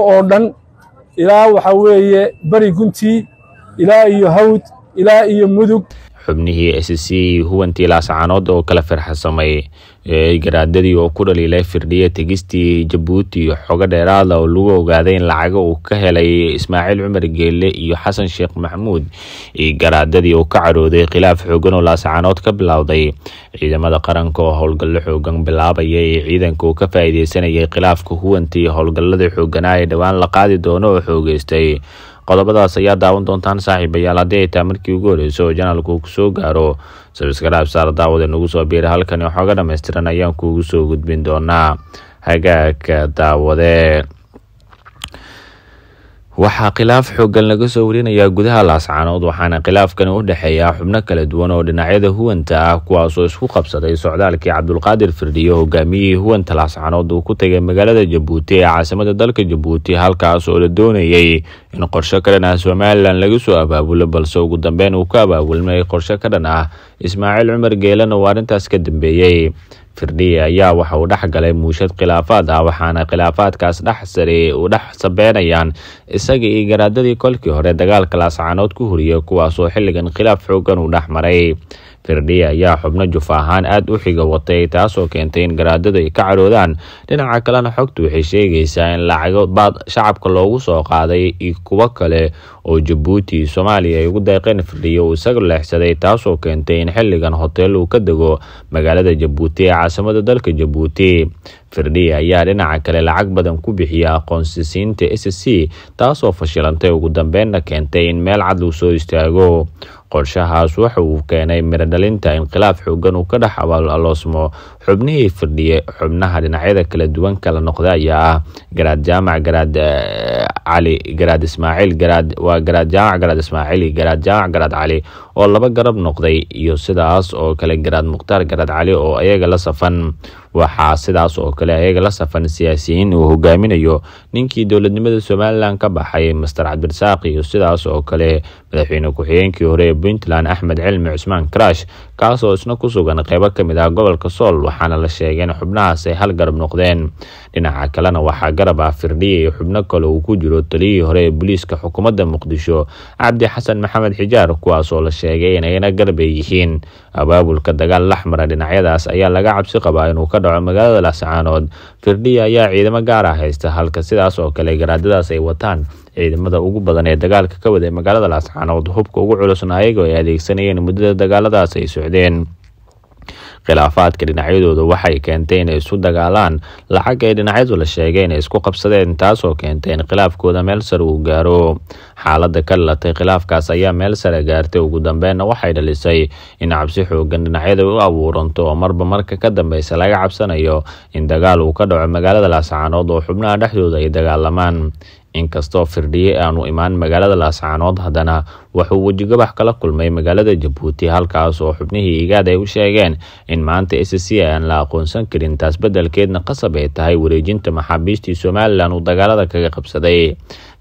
oo dhan ilaa waxa weeye bari guntii ilaa iyo hawd ilaa iyo mudug xubnihii sc huwantii laascaanood oo kala firxasamay garaadadii oo ku dhaliilay firdhiye tegistii jabuuti iyo xogo dheeraada oo lagu ogaaday in lacaga uu ka helay ismaaciil cumar geelle iyo xasan sheekh maxamuud garaadadii oo ka carooday khilaaf xoogan oo laascaanood ka bilowday ciidamada qaranka oo howlgallo xoogan bilaabaya ee ciidanka uu ka faa'iideysanayay khilaafka huwantii howlgallada xooganaa ee dhowaan la qaadi doono oo xoogeystay qodobadaas ayaa daawan doontaan saaxiibayaal haddii ay taa markii ugu horeyso janaalku soo gaaro sabiskala absaar daawade nagu soo biiray halkani waxooga dhammaystiran ayaan kuugu soo gudbin doonaa hagaagka daawadee waxaa khilaaf xoogan laga soo warinayaa gudaha laascanood waxaana khilaafkani u dhexeeyaa xubno kala duwan oo dhinacyada huwanta ah kuwaasoo isku qabsaday socdaalkii cabdulqaadir firdhiyo hogaamiyihii huwanta laascanood uu ku tegay magaalada jabuuti ee caasimada dalka jabuuti halkaas oo la doonayay in qorsho ka dhan ah somalilan laga soo abaabulo balse ugu dambeyn uu ku abaabulmay qorsho ka dhan ah ismaaciil cumar geelana uu arrintaas ka dambeeyey firdhiye ayaa waxa uu dhex galay muushad khilaafaad ah waxaana khilaafaadkaas dhex sareeyey uu dhex sabeynayaan isaga iyo garaadadii kolkii hore dagaalka laascaanood ku horiyey kuwaasoo xilligan khilaaf xooggan uu dhex maray firdhiya ayaa xubno jufa ahaan aada u xiga watay taasoo keentay in garaadadu ay ka caroodaan dhinaca kalena xogtu waxay sheegaysaa in lacago baad shacabka loogu soo qaaday iyo kuwo kale oo jabuuti soomaaliya ay ugu deeqeen firdhiyo uu isaga leexsaday taasoo keentay in xilligan hoteel uu ka dego magaalada jabuuti ee caasimada dalka jabuuti firdhiye ayaa dhinaca kale lacag badan ku bixiya aqoonsisiinta s c taasoo fashilantay ugu dambeynna keentay in meel cad lausoo istaago qorshahaas waxa uu keenay miradhalinta inkhilaaf xoogan uu ka dhex abaal aloosmo xubnihii firdhiye xubnaha dhinacyada kala duwan kala noqda ayaa ah garaad jaamac garaad cali eh, garaad ismaaciil garaad waa garaad jaamac garaad ismaaciil iyo garaad jaamac garaad cali oo laba garab noqday iyo sidaas oo kale garaad mukhtaar garaad cali oo ayaga la safan waxaa sidaas oo kale kale ayaga la safan siyaasiyiin uu hogaaminayo ninkii dowladnimada somalilan ka baxay master cabdirasaaq iyo sidaas oo kale madaxweyne ku-xigeenkii hore ee puntland axmed cilmi cusmaan karash kaasoo isna ku sugan qeybo ka mid ah gobolka sool waxaana la sheegay in xubnahaas ay hal garab noqdeen dhinaca kalena waxaa garab ah firdhiya iyo xubno kale uu ku jiro taliyihii hore ee boliiska xukuumadda muqdisho cabdi xasan maxamed xijaar kuwaas oo la sheegay inayna garab yihiin abaabulka dagaal laxmara dhinacyadaas ayaa laga cabsi qabaa inuu ka dhaco magaalada laascaanood sanadood firdhiya ayaa ciidamo gaar ah haysta halka sidaas oo kale garaadadaas ay wataan ciidamada ugu badan ee dagaalka ka wada magaalada laascaanood hubka ugu culusna ayagoo ay adeegsanayeen muddada dagaaladaas ay socdeen khilaafaadka dhinacyadooda waxay keentay inay isu dagaalaan lacag ay dhinacyadu la sheegay inay isku qabsadeen taasoo keentay in khilaafkooda meel sare uu gaaro xaaladda ka dhalatay khilaafkaas ayaa meel sare gaartay ugu dambeynna waxay dhalisay in cabsi xooggan dhinacyada u abuuranto oo marba marka ka dambeysa laga cabsanayo in dagaal uu ka dhaco magaalada laascaanood oo xubnaha dhexdooda ay dagaalamaan inkastoo firdhiye aanu imaan magaalada laascaanood haddana wuxuu wejigabax kala kulmay magaalada jabuuti halkaas oo xubnihii igaad ay u sheegeen in maanta s c aan la aqoonsan karin taas beddelkeedna qasab ay tahay wareejinta maxaabiistii somalilan uu dagaalada kaga qabsaday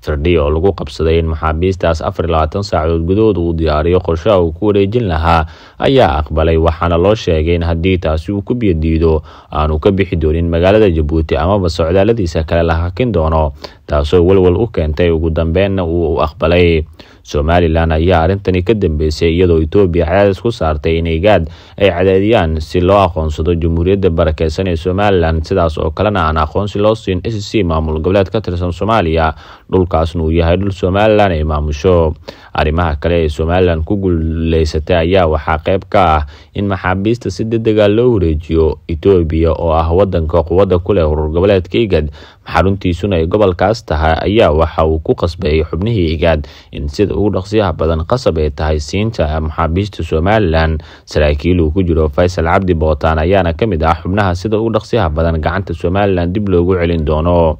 firdhi oo lagu qabsaday in maxaabiistaas afar labaatan saacadood gudahood uu diyaariyo qorshaha uu ku wareejin lahaa ayaa aqbalay waxaana loo sheegay in haddii taasi uu ku biyadiido aanu ka bixi doonin magaalada jabuuti amaba socdaaladiisa kale la hakin doono taasoo walwal u keentay ugu dambeenna uu aqbalay somalilan ayaa arrintani ka dambeysay iyadoo etoobiya cadaadis ku saartay inay gaad ay cadaadiyaan si loo aqoonsado jamhuuriyadda barakeysan ee somalilan sidaas oo kalena aan aqoonsi loo siin s c maamul goboleed ka tirsan soomaaliya dhulkaasna uu yahay dhul somalilan ay maamusho arrimaha kale ee somalilan ku guuleysatay ayaa waxaa qayb ka ah in maxaabiista si dedegaa ah loo wareejiyo etoobiya oo ah wadanka quwadda ku leh urur goboleedka igad xaruntiisuna ay gobolkaas tahay ayaa waxa uu ku qasbay xubnihii igaad in sida ugu dhaqsiyaha badan qasab ay tahay siinta maxaabiista somalilan saraakiil uu ku jiro faysal cabdi bootaan ayaana ka mid ah xubnaha sida ugu dhaqsiyaha badan gacanta somalilan dib loogu celin doono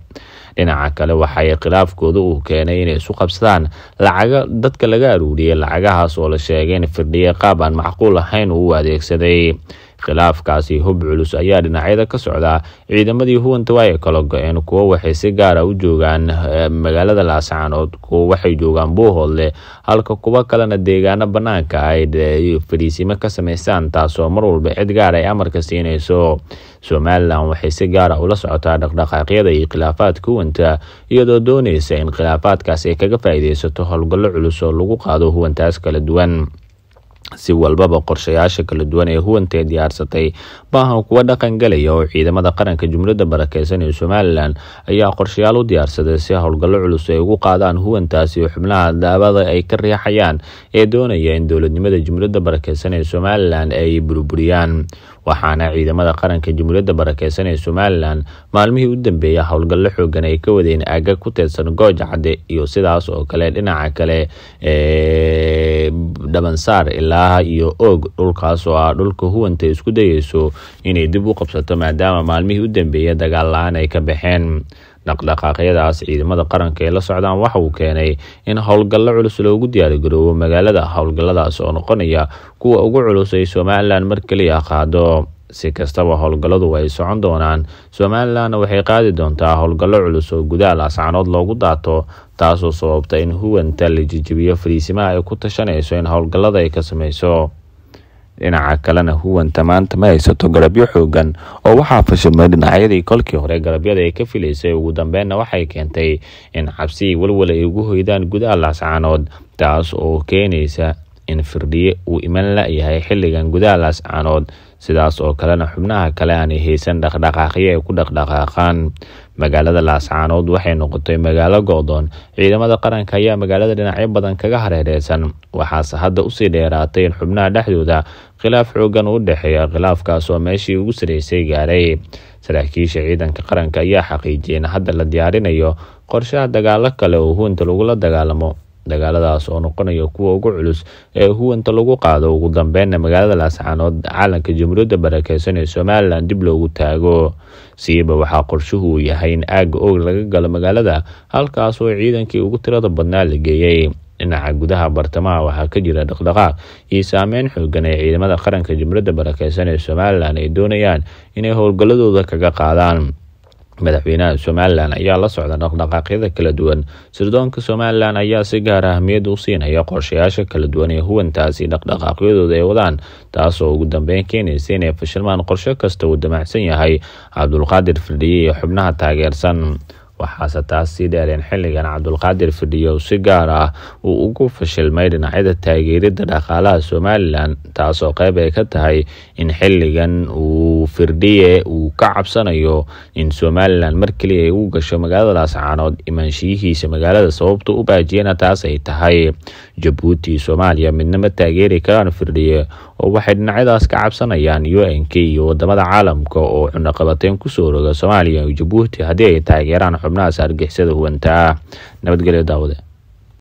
dhinaca kale waxaay khilaafkooda uu keenay inay isu qabsadaan lacaga dadka laga aruuriyay lacagahaas oo la sheegay in firdhiye qaab aan macquul ahayn uu adeegsaday khilaafkaasi hub culus ayaa dhinacyada ka socdaa ciidamadii huwantawaa ee kala go-een kuwo waxay si gaara ah u joogaan eh, magaalada laascanood kuwo waxay joogaan buuhoodle halka kuwo kalena deegaano bannaanka ay eh, fariisimo ka samaystaan taasoo mar walba cid gaar ah ay amarka siinayso somalilan waxay si gaara ah ula socotaa dhaqdhaqaaqyada iyo khilaafaadka huwanta iyadoo dooneysa in khilaafaadkaas ay kaga faa'iidaysato howlgallo culus oo lagu qaado huwantaas kala duwan si walbaba qorshayaasha kala duwan ee huwantee diyaarsatay maaha kuwa dhaqan galaya oo ciidamada qaranka jumladda barakeysan ee somalilan ayaa qorshayaal u diyaarsaday si howlgallo culus ay ugu qaadaan huwantaasi oo xubnaha daabada ay ka riixayaan ee doonaya in dowladnimada jumladda barakeysan ee somalilan ay burburiyaan waxaana ciidamada qaranka jamhuuriyadda barakeysan ee somalilan maalmihii u dambeeya howlgallo xooggan ay ka wadeen aaga ku teedsan gooj cadde iyo sidaas oo kale dhinaca kale dhabansaar ilaa iyo oog dhulkaas oo ah dhulka huwanta isku dayeyso inay dib u qabsato maadaama maalmihii u dambeeya dagaal la-aan ay ka baxeen dhaqdhaqaaqyadaas ciidamada qaranka ay la socdaan waxa uu keenay in howlgallo culus loogu diyaargaroobo magaalada howlgalladaas oo noqonaya kuwa ugu culus ay somalilan mar keliya qaado si kastaba howlgalladu ay socon doonaan somalilanna waxay qaadi doontaa howlgallo culus oo gudaha laascanood loogu daato taasoo sababta in huwanta la jijibiyo fariisimaha ay ku tashanayso in howlgallada ay ka samayso dhinaca kalena huwanta maanta ma haysato garabyo xooggan oo waxaa fashilmay dhinacyadii kolkii hore garabyada ay ka filaysay ugu dambeenna waxay keentay in cabsiii walwal ay ugu hoydaan gudaha laascaanood taas oo keenaysa in firdhiye uu iman la-yahay xilligan gudaha laascaanood sidaas oo kalena xubnaha kale aanay haysan dhaqdhaqaaqyo ay ku dhaqdhaqaaqaan magaalada laascaanood waxay noqotay magaalo go'doon ciidamada qaranka ayaa magaalada dhinacyo badan kaga hareereysan waxaase hadda usii dheeraatay in xubnaha dhexdooda khilaaf xooggan u dhexeeya khilaafkaas oo meeshii ugu sareysay gaaray saraakiisha ciidanka qaranka ayaa xaqiijiyay in hadda la diyaarinayo qorshaha dagaalo kale oo huunta lagula dagaalamo dagaaladaas oo noqonaya kuwa ugu culus ee huwanta lagu qaado ugu dambeynna magaalada laascaanood caalanka jamhuuriyadda barakeysan ee somalilan dib loogu taago siiba waxaa qorshuhu uu yahay in aaga og laga galo magaalada halkaas oo ciidankii ugu tirada badnaa la geeyey dhinaca gudaha bartamaha waxaa ka jira dhaqdhaqaaq iyo saameyn xooggan ee ciidamada qaranka jamhuuriyadda barakeysan ee somalilan ay doonayaan inay howlgalladooda kaga qaadaan madaxweynaha somalilan ayaa la socda dhaqdhaqaaqyada kala duwan sirdoonka somalilan ayaa si gaara ahmiyad u siinaya qorshayaasha kala duwan ee huwantaasi dhaqdhaqaaqyadooda ay wadaan taasoo ugu dambeyn keenaysa inay fashilmaan qorsho kasta uu damacsan yahay cabdulqaadir firdhiye iyo xubnaha taageersan waxaase taas sii dheereen xilligan cabdulqaadir fidhiyow si gaar ah uu ugu fashilmay dhinacyada taageeridda dhaqaalaha somalilan taasoo qeyb ay ka tahay in xilligan uu firdhiye uu ka cabsanayo in somalilan mar keliya ay ugu gasho magaalada laascaanood imaanshiyihiisa magaalada sababta u baajiyana taas ay tahay jabuuti soomaaliya midna ma taageeri karaan firdhiye oo waxay dhinacyadaas ka cabsanayaan u n k iyo wadamada caalamka oo cunaqabateyn kusoo roga soomaaliya iyo jabuuti haddii ay taageeraan xubnahaas argixisada huwantaa nabadgelyo daawade